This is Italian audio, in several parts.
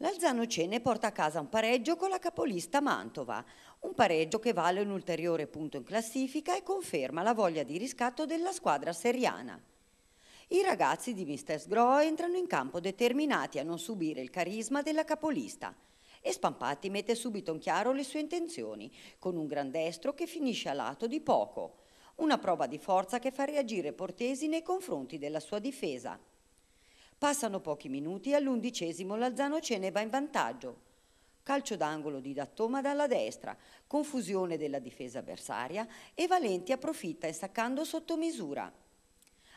L'Alzano Cene porta a casa un pareggio con la capolista Mantova, un pareggio che vale un ulteriore punto in classifica e conferma la voglia di riscatto della squadra seriana. I ragazzi di Mr. Sgro entrano in campo determinati a non subire il carisma della capolista e Spampatti mette subito in chiaro le sue intenzioni con un gran destro che finisce a lato di poco, una prova di forza che fa reagire Portesi nei confronti della sua difesa. Passano pochi minuti e all'undicesimo l'Alzano Cene va in vantaggio. Calcio d'angolo di Dattoma dalla destra, confusione della difesa avversaria e Valenti approfitta staccando sotto misura.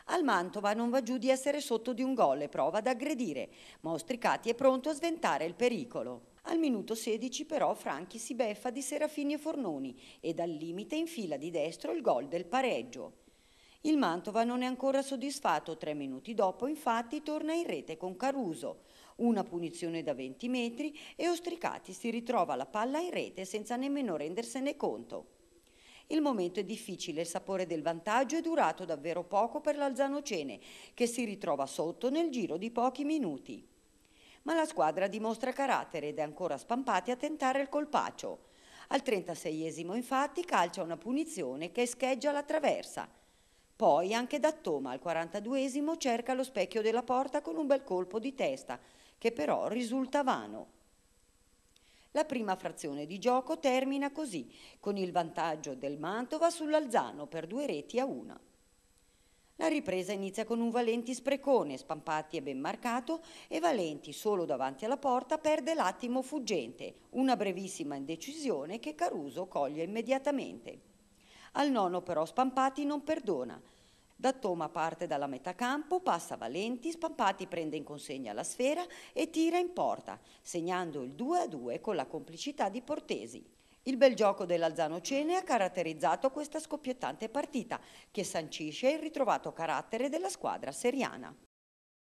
Al Mantova non va giù di essere sotto di un gol e prova ad aggredire, ma Ostricati è pronto a sventare il pericolo. Al minuto 16 però Franchi si beffa di Serafini e Fornoni e dal limite infila di destro il gol del pareggio. Il Mantova non è ancora soddisfatto, tre minuti dopo infatti torna in rete con Caruso. Una punizione da 20 metri e Ostricati si ritrova la palla in rete senza nemmeno rendersene conto. Il momento è difficile, il sapore del vantaggio è durato davvero poco per l'Alzanocene, che si ritrova sotto nel giro di pochi minuti. Ma la squadra dimostra carattere ed è ancora spampati a tentare il colpaccio. Al 36esimo infatti calcia una punizione che scheggia la traversa. Poi anche da Toma al 42 esimo cerca lo specchio della porta con un bel colpo di testa, che però risulta vano. La prima frazione di gioco termina così, con il vantaggio del Mantova sull'Alzano per due reti a una. La ripresa inizia con un Valenti sprecone, spampatti è ben marcato e Valenti, solo davanti alla porta, perde l'attimo fuggente, una brevissima indecisione che Caruso coglie immediatamente. Al nono però Spampati non perdona. Da Toma parte dalla metà campo, passa Valenti, Spampati prende in consegna la sfera e tira in porta, segnando il 2-2 con la complicità di Portesi. Il bel gioco dell'Alzano Cene ha caratterizzato questa scoppiettante partita, che sancisce il ritrovato carattere della squadra seriana.